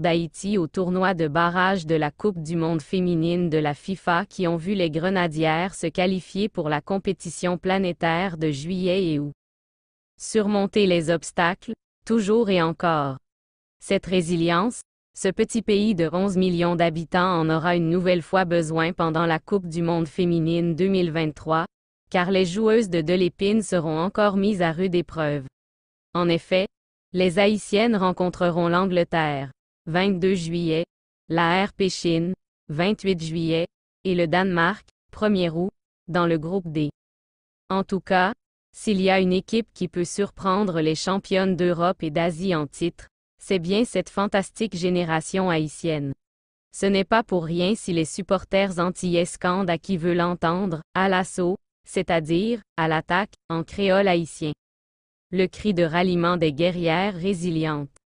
d'Haïti au tournoi de barrage de la Coupe du monde féminine de la FIFA qui ont vu les Grenadières se qualifier pour la compétition planétaire de juillet et août. Surmonter les obstacles, toujours et encore. Cette résilience, ce petit pays de 11 millions d'habitants en aura une nouvelle fois besoin pendant la Coupe du monde féminine 2023, car les joueuses de Delépine seront encore mises à rude épreuve. En effet, les Haïtiennes rencontreront l'Angleterre, 22 juillet, la RP Chine, 28 juillet, et le Danemark, 1er août, dans le groupe D. En tout cas, s'il y a une équipe qui peut surprendre les championnes d'Europe et d'Asie en titre, c'est bien cette fantastique génération haïtienne. Ce n'est pas pour rien si les supporters anti scandent à qui veut l'entendre, à l'assaut, c'est-à-dire, à l'attaque, en créole haïtien. Le cri de ralliement des guerrières résilientes.